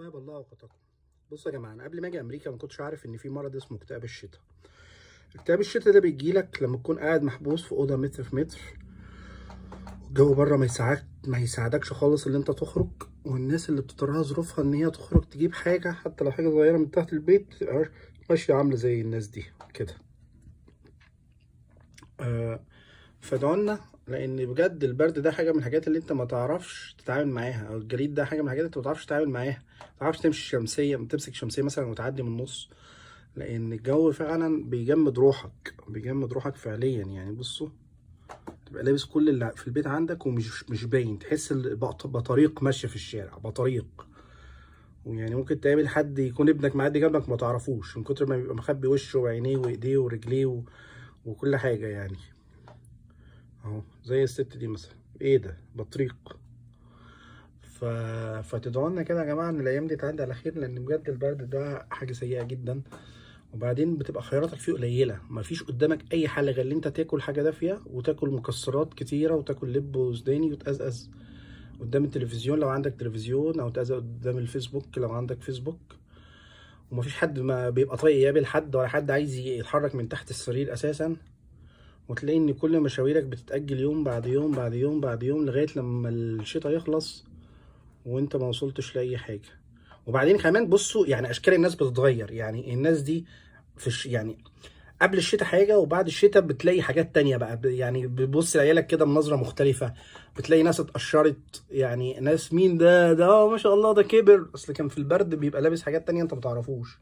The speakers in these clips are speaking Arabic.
طيب الله اوقاتكم بصوا يا جماعه انا قبل ما اجي امريكا ما كنتش عارف ان في مرض اسمه اكتئاب الشتاء اكتئاب الشتاء ده بيجيلك لما تكون قاعد محبوس في اوضه متر في متر والجو بره ما يساعدك ما يساعدكش خالص ان انت تخرج والناس اللي بتضطرها ظروفها ان هي تخرج تجيب حاجه حتى لو حاجه صغيره من تحت البيت ماشيه عامله زي الناس دي كده آه فدعونا لان بجد البرد ده حاجه من الحاجات اللي انت ما تعرفش تتعامل معاها او الجليد ده حاجه من الحاجات اللي انت ما تعرفش تتعامل معاها ما تعرفش تمشي شمسيه تمسك شمسيه مثلا وتعدي من النص لان الجو فعلا بيجمد روحك بيجمد روحك فعليا يعني بصوا تبقى لابس كل اللي في البيت عندك ومش مش باين تحس بطريق ماشيه في الشارع بطريق ويعني ممكن تقابل حد يكون ابنك معدي جنبك ما تعرفوش من كتر ما بيبقى مخبي وشه وعينيه وايديه ورجليه و... وكل حاجه يعني اهو زي الست دي مثلا ايه ده بطريق ف... فتدعوا لنا كده يا جماعه ان الايام دي تعدي على خير لان بجد البرد ده حاجه سيئه جدا وبعدين بتبقى خياراتك فيه قليله مفيش قدامك اي حل غير ان انت تاكل حاجه دافيه وتاكل مكسرات كتيره وتاكل لب وسوداني وتقزقز قدام التلفزيون لو عندك تلفزيون او تقزق قدام الفيسبوك لو عندك فيسبوك ومفيش حد ما بيبقى طايق يقابل حد ولا حد عايز يتحرك من تحت السرير اساسا وتلاقي ان كل مشاويرك بتتأجل يوم بعد يوم بعد يوم بعد يوم لغاية لما الشتاء يخلص وانت ما وصلتش لأي حاجة وبعدين كمان بصوا يعني اشكال الناس بتتغير يعني الناس دي في يعني قبل الشتاء حاجه وبعد الشتاء بتلاقي حاجات تانية بقى يعني بتبص لعيالك كده بنظره مختلفه بتلاقي ناس اتقشرت يعني ناس مين ده ده آه، ما شاء الله ده كبر اصل كان في البرد بيبقى لابس حاجات تانية انت ما تعرفوش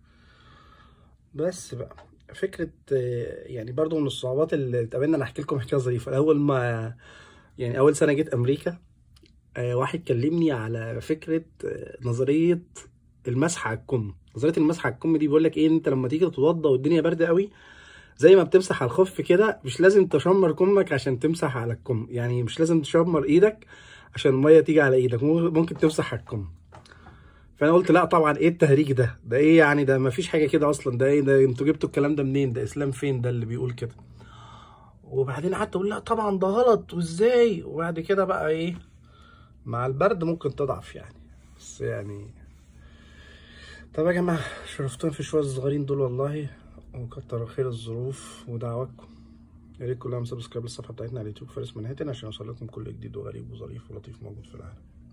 بس بقى فكره يعني برضو من الصعوبات اللي اتقابلنا انا احكي لكم حكايه ظريفه اول ما يعني اول سنه جيت امريكا آه، واحد كلمني على فكره آه، نظريه المسح على الكم نظريه المسح على الكم دي بيقول لك ايه انت لما تيجي تتوضى والدنيا بارده قوي زي ما بتمسح على الخف كده مش لازم تشمر كمك عشان تمسح على الكم يعني مش لازم تشمر ايدك عشان الميه تيجي على ايدك ممكن تمسح على الكم فانا قلت لا طبعا ايه التهريج ده ده ايه يعني ده مفيش حاجه كده اصلا ده ايه ده انتوا جبتوا الكلام ده منين ده اسلام فين ده اللي بيقول كده وبعدين قعدت اقول لا طبعا ده غلط وازاي وبعد كده بقى ايه مع البرد ممكن تضعف يعني بس يعني طب يا جماعه شرفتونا في شويه الصغيرين دول والله وكتر خير الظروف ودعواتكم يا ريت كلهم سبسكرايب للصفحه بتاعتنا على اليوتيوب فارس منهاتن عشان اوصل لكم كل جديد وغريب وظريف ولطيف موجود في العالم